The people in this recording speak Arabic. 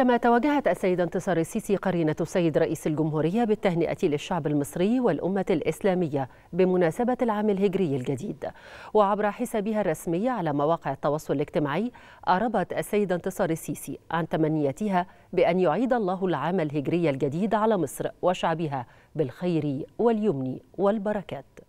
كما توجهت السيدة انتصار السيسي قرينة السيد رئيس الجمهورية بالتهنئة للشعب المصري والأمة الإسلامية بمناسبة العام الهجري الجديد وعبر حسابها الرسمي على مواقع التواصل الاجتماعي أعربت السيدة انتصار السيسي عن تمنيتها بأن يعيد الله العام الهجري الجديد على مصر وشعبها بالخير واليمن والبركات